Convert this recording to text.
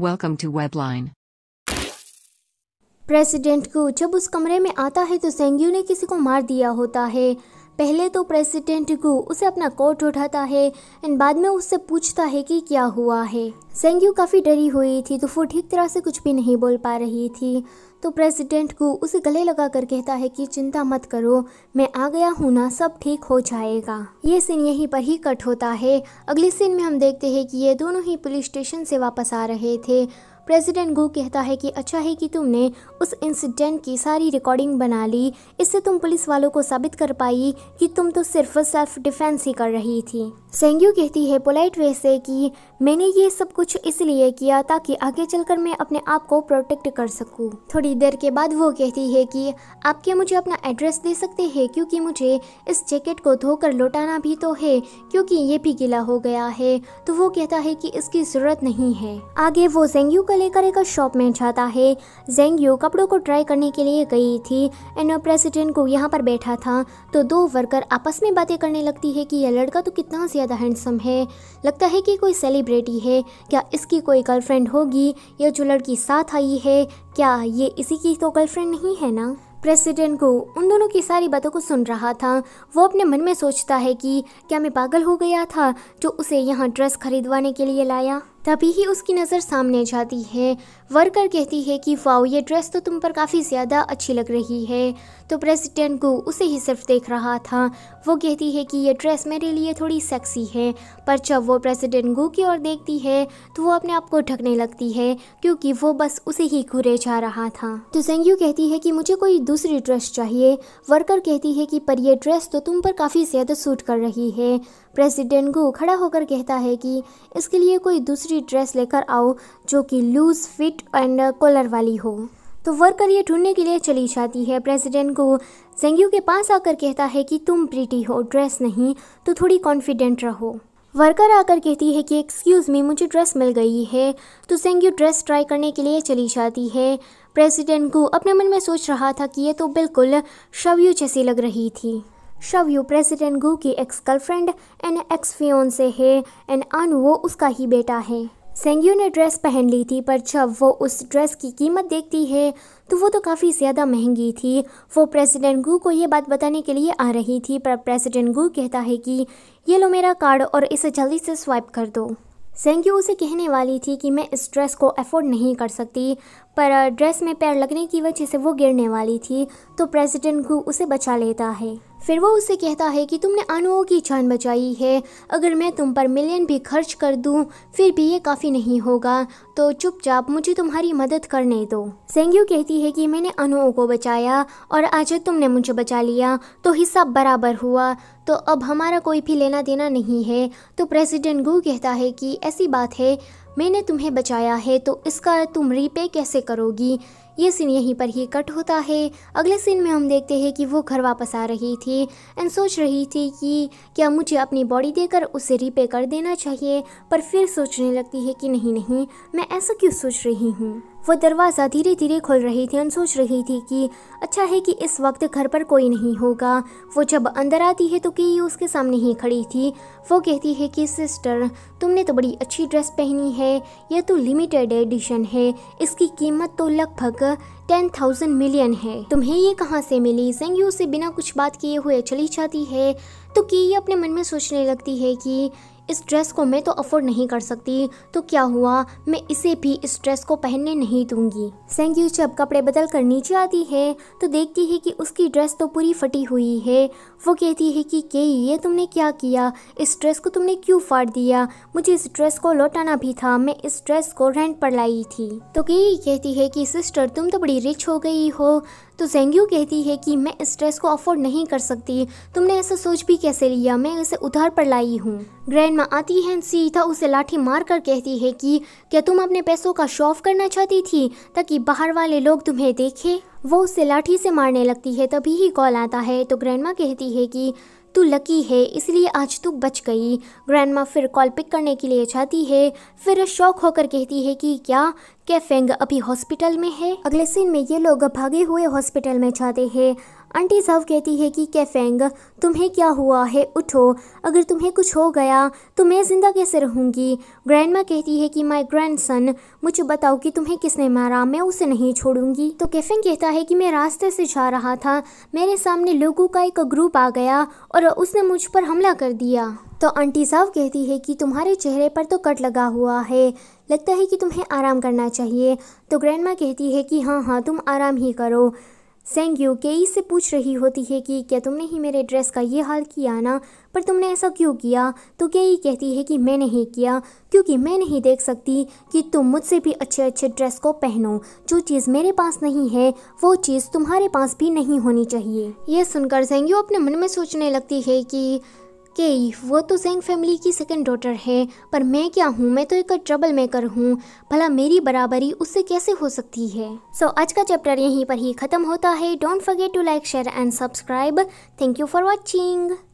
Welcome to webline president को जब उस कमरे में आता है तो सेंग्यू ने किसी को मार दिया होता है पहले तो प्रेसिडेंट गु उसे अपना कोट उठाता है एंड बाद में उससे पूछता है कि क्या हुआ है सेंग्यू काफ़ी डरी हुई थी तो वो ठीक तरह से कुछ भी नहीं बोल पा रही थी तो प्रेसिडेंट को उसे गले लगा कर कहता है कि चिंता मत करो मैं आ गया हूँ ना सब ठीक हो जाएगा ये सीन यहीं पर ही कट होता है अगले सीन में हम देखते हैं कि ये दोनों ही पुलिस स्टेशन से वापस आ रहे थे प्रेसिडेंट गो कहता है कि अच्छा है कि तुमने उस इंसिडेंट की सारी रिकॉर्डिंग बना ली इससे तुम पुलिस वालों को साबित कर पाई कि तुम तो सिर्फ सेल्फ डिफेंस ही कर रही थी सेंग्यू कहती है पोलाइट वे से कि मैंने ये सब कुछ इसलिए किया ताकि आगे चलकर मैं अपने आप को प्रोटेक्ट कर सकूं। थोड़ी देर के बाद वो कहती है कि आप क्या मुझे अपना एड्रेस दे सकते हैं क्योंकि मुझे इस जैकेट को धोकर लौटाना भी तो है क्योंकि ये भी गीला हो गया है तो वो कहता है कि इसकी ज़रूरत नहीं है आगे वो जेंग्यू को लेकर एक शॉप में जाता है जेंग्यू कपड़ों को ट्राई करने के लिए गई थी एंड प्रेसिडेंट को यहाँ पर बैठा था तो दो वर्कर आपस में बातें करने लगती है कि यह लड़का तो कितना ज़्यादा हैंडसम है लगता है कि कोई सेलिब्रिटी है क्या इसकी कोई गर्लफ्रेंड होगी या जो लड़की साथ आई है क्या ये इसी की तो गर्लफ्रेंड नहीं है ना प्रेसिडेंट को उन दोनों की सारी बातों को सुन रहा था वो अपने मन में सोचता है कि क्या मैं पागल हो गया था जो उसे यहाँ ड्रेस खरीदवाने के लिए लाया तभी ही उसकी नज़र सामने जाती है वर्कर कहती है कि वाओ ये ड्रेस तो तुम पर काफ़ी ज़्यादा अच्छी लग रही है तो प्रेसिडेंट गु उसे ही सिर्फ देख रहा था वो कहती है कि ये ड्रेस मेरे लिए थोड़ी सेक्सी है पर जब वो प्रेसिडेंट गो की ओर देखती है तो वो अपने आप को ढकने लगती है क्योंकि वो बस उसे ही घुरे जा रहा था तो सेंग्यू कहती है कि मुझे कोई दूसरी ड्रेस चाहिए वर्कर कहती है कि पर यह ड्रेस तो तुम पर काफ़ी ज़्यादा सूट कर रही है प्रेसिडेंट गो खड़ा होकर कहता है कि इसके लिए कोई दूसरी दूसरी ड्रेस लेकर आओ जो कि लूज़ फिट एंड कॉलर वाली हो तो वर्कर ये ढूंढने के लिए चली जाती है प्रेसिडेंट को जेंग्यू के पास आकर कहता है कि तुम प्रीटी हो ड्रेस नहीं तो थोड़ी कॉन्फिडेंट रहो वर्कर आकर कहती है कि एक्सक्यूज़ मी मुझे ड्रेस मिल गई है तो सेंग्यू ड्रेस ट्राई करने के लिए चली जाती है प्रेसिडेंट को अपने मन में सोच रहा था कि ये तो बिल्कुल शव्यू जैसी लग रही थी शव्यू प्रेसिडेंट गु की एक्स गर्लफ्रेंड एंड एक्स से है एंड अन वो उसका ही बेटा है सेंग्यू ने ड्रेस पहन ली थी पर जब वो उस ड्रेस की कीमत देखती है तो वो तो काफ़ी ज़्यादा महंगी थी वो प्रेसिडेंट गु को ये बात बताने के लिए आ रही थी पर प्रेसिडेंट गु कहता है कि ये लो मेरा कार्ड और इसे जल्दी से स्वाइप कर दो सेंग्यू उसे कहने वाली थी कि मैं इस ड्रेस को अफोर्ड नहीं कर सकती पर ड्रेस में पैर लगने की वजह से वो गिरने वाली थी तो प्रेसिडेंट गु उसे बचा लेता है फिर वो उसे कहता है कि तुमने अनुओं की जान बचाई है अगर मैं तुम पर मिलियन भी खर्च कर दूं, फिर भी ये काफ़ी नहीं होगा तो चुपचाप मुझे तुम्हारी मदद करने दो सेंग्यू कहती है कि मैंने अनुओं को बचाया और आज तुमने मुझे बचा लिया तो हिस्सा बराबर हुआ तो अब हमारा कोई भी लेना देना नहीं है तो प्रेसिडेंट गु कहता है कि ऐसी बात है मैंने तुम्हें बचाया है तो इसका तुम रीपे कैसे करोगी ये सीन यहीं पर ही कट होता है अगले सीन में हम देखते हैं कि वो घर वापस आ रही थी एंड सोच रही थी कि क्या मुझे अपनी बॉडी देकर उसे रिपे कर देना चाहिए पर फिर सोचने लगती है कि नहीं नहीं मैं ऐसा क्यों सोच रही हूँ वो दरवाज़ा धीरे धीरे खोल रही थी और सोच रही थी कि अच्छा है कि इस वक्त घर पर कोई नहीं होगा वो जब अंदर आती है तो कि उसके सामने ही खड़ी थी वो कहती है कि सिस्टर तुमने तो बड़ी अच्छी ड्रेस पहनी है यह तो लिमिटेड एडिशन है इसकी कीमत तो लगभग टेन थाउजेंड मिलियन है तुम्हें ये कहाँ से मिली जेंगयू से बिना कुछ बात किए हुए चली जाती है तो की अपने मन में सोचने लगती है कि इस ड्रेस को मैं तो अफोर्ड नहीं कर सकती तो क्या हुआ मैं इसे भी इस ड्रेस को पहनने नहीं दूंगी सेंग्यू जब कपड़े बदल कर नीचे आती है तो देखती है कि उसकी ड्रेस तो पूरी फटी हुई है वो कहती है कि के ये तुमने क्या किया इस ड्रेस को तुमने क्यों फाड़ दिया मुझे इस ड्रेस को लौटाना भी था मैं इस ड्रेस को रेंट पर लाई थी तो के कहती है कि सिस्टर तुम तो बड़ी रिच हो गई हो तो जेंग्यू कहती है कि मैं इस ड्रेस को अफोर्ड नहीं कर सकती तुमने ऐसा सोच भी कैसे लिया मैं इसे उधार पर लाई हूँ ग्रैंड माँ आती है सीधा उसे लाठी मार कर कहती है कि क्या तुम अपने पैसों का शो ऑफ करना चाहती थी ताकि बाहर वाले लोग तुम्हें देखें वो उसे लाठी से मारने लगती है तभी ही कॉल आता है तो माँ कहती है कि तू लकी है इसलिए आज तू बच गई ग्रैंड माँ फिर कॉल पिक करने के लिए जाती है फिर शौक होकर कहती है कि क्या कैफेंग अभी हॉस्पिटल में है अगले सीन में ये लोग भागे हुए हॉस्पिटल में जाते हैं आंटी साहब कहती है कि कैफेंग तुम्हें क्या हुआ है उठो अगर तुम्हें कुछ हो गया तो मैं ज़िंदा कैसे रहूँगी ग्रैंड कहती है कि माय ग्रैंड मुझे बताओ कि तुम्हें किसने मारा मैं उसे नहीं छोड़ूंगी तो कैफेंग कहता है कि मैं रास्ते से जा रहा था मेरे सामने लोगों का एक ग्रुप आ गया और उसने मुझ पर हमला कर दिया तो आंटी साहब कहती है कि तुम्हारे चेहरे पर तो कट लगा हुआ है लगता है कि तुम्हें आराम करना चाहिए तो ग्रैंड कहती है कि हाँ हाँ तुम आराम ही करो सेंग्यू केई से पूछ रही होती है कि क्या तुमने ही मेरे ड्रेस का ये हाल किया ना पर तुमने ऐसा क्यों किया तो केई कहती है कि मैंने ही किया क्योंकि मैं नहीं देख सकती कि तुम मुझसे भी अच्छे अच्छे ड्रेस को पहनो जो चीज़ मेरे पास नहीं है वो चीज़ तुम्हारे पास भी नहीं होनी चाहिए यह सुनकर सेंग्यू अपने मन में सोचने लगती है कि के वो तो जेंग फैमिली की सेकंड डॉटर है पर मैं क्या हूँ मैं तो एक ट्रबल मेकर हूँ भला मेरी बराबरी उससे कैसे हो सकती है सो so, आज का चैप्टर यहीं पर ही ख़त्म होता है don't forget to like share and subscribe thank you for watching